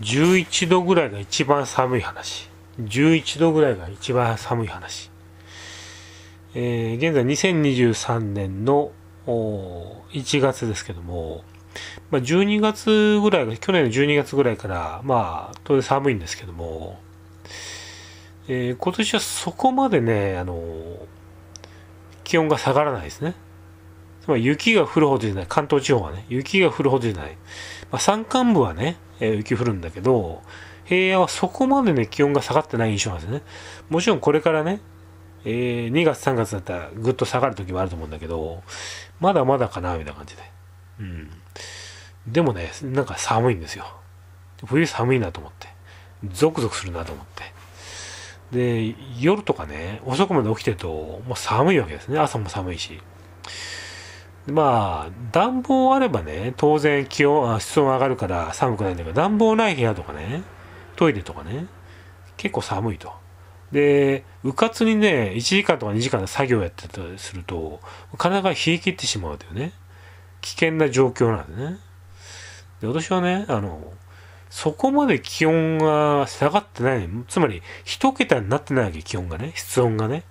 11度ぐらいが一番寒い話。11度ぐらいが一番寒い話。えー、現在2023年の1月ですけども、まあ、12月ぐらいが、去年の12月ぐらいから、まあ、当然寒いんですけども、えー、今年はそこまでね、あのー、気温が下がらないですね。つまり雪が降るほどじゃない。関東地方はね、雪が降るほどじゃない。まあ、山間部はね、えー、雪降るんだけど、平野はそこまでね、気温が下がってない印象なんですね。もちろんこれからね、えー、2月3月だったらぐっと下がる時もあると思うんだけど、まだまだかな、みたいな感じで。うん。でもね、なんか寒いんですよ。冬寒いなと思って。ゾクゾクするなと思って。で、夜とかね、遅くまで起きてると、もう寒いわけですね。朝も寒いし。まあ、暖房あればね、当然気温、室温上がるから寒くないんだけど、暖房ない部屋とかね、トイレとかね、結構寒いと。で、うかつにね、1時間とか2時間で作業やってたりすると、体が冷え切ってしまうというね、危険な状況なんでね。で、私はね、あの、そこまで気温が下がってない、つまり1桁になってないわけ、気温がね、室温がね。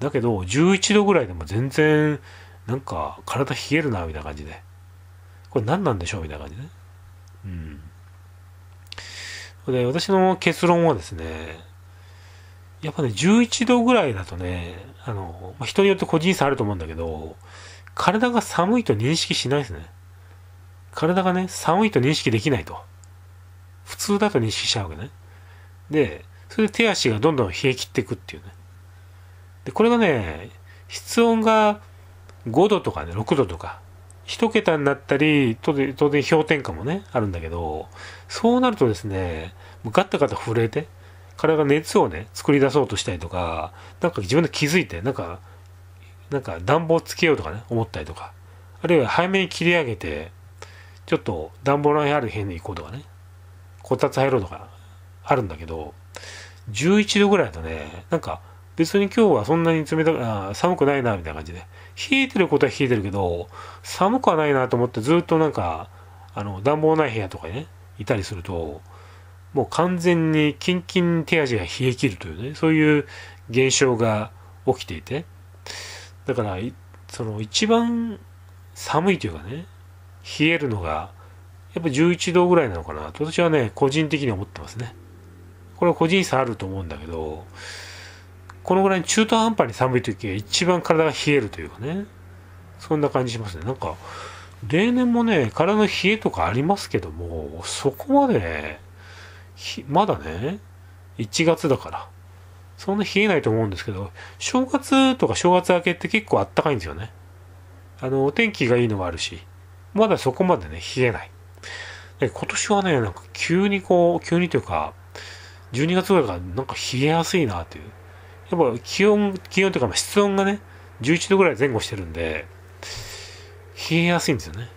だけど、11度ぐらいでも全然、なんか体冷えるな、みたいな感じで。これ何なんでしょうみたいな感じね。うん。で、私の結論はですね、やっぱね、11度ぐらいだとね、あの、まあ、人によって個人差あると思うんだけど、体が寒いと認識しないですね。体がね、寒いと認識できないと。普通だと認識しちゃうわけね。で、それで手足がどんどん冷え切っていくっていうね。で、これがね、室温が5度とかね、6度とか、1桁になったり、当然、当然氷点下もね、あるんだけど、そうなるとですね、ガタガタ震えて、体が熱をね、作り出そうとしたりとか、なんか自分で気づいて、なんか、なんか暖房つけようとかね、思ったりとか、あるいは早めに切り上げて、ちょっと暖房のある部屋に行こうとかね、こたつ入ろうとか、あるんだけど、11度ぐらいだとね、なんか、別に今日はそんなに冷たく、寒くないな、みたいな感じで。冷えてることは冷えてるけど、寒くはないなと思ってずっとなんか、あの、暖房ない部屋とかにね、いたりすると、もう完全にキンキン手足が冷え切るというね、そういう現象が起きていて、だから、その一番寒いというかね、冷えるのが、やっぱ11度ぐらいなのかなと私はね、個人的に思ってますね。これは個人差あると思うんだけど、このぐらい中途半端に寒い時が一番体が冷えるというかねそんな感じしますねなんか例年もね体の冷えとかありますけどもそこまでまだね1月だからそんな冷えないと思うんですけど正月とか正月明けって結構あったかいんですよねあのお天気がいいのもあるしまだそこまでね冷えないで今年はねなんか急にこう急にというか12月ぐらいからなんか冷えやすいなというやっぱ気温、気温というか、室温がね、11度ぐらい前後してるんで、冷えやすいんですよね。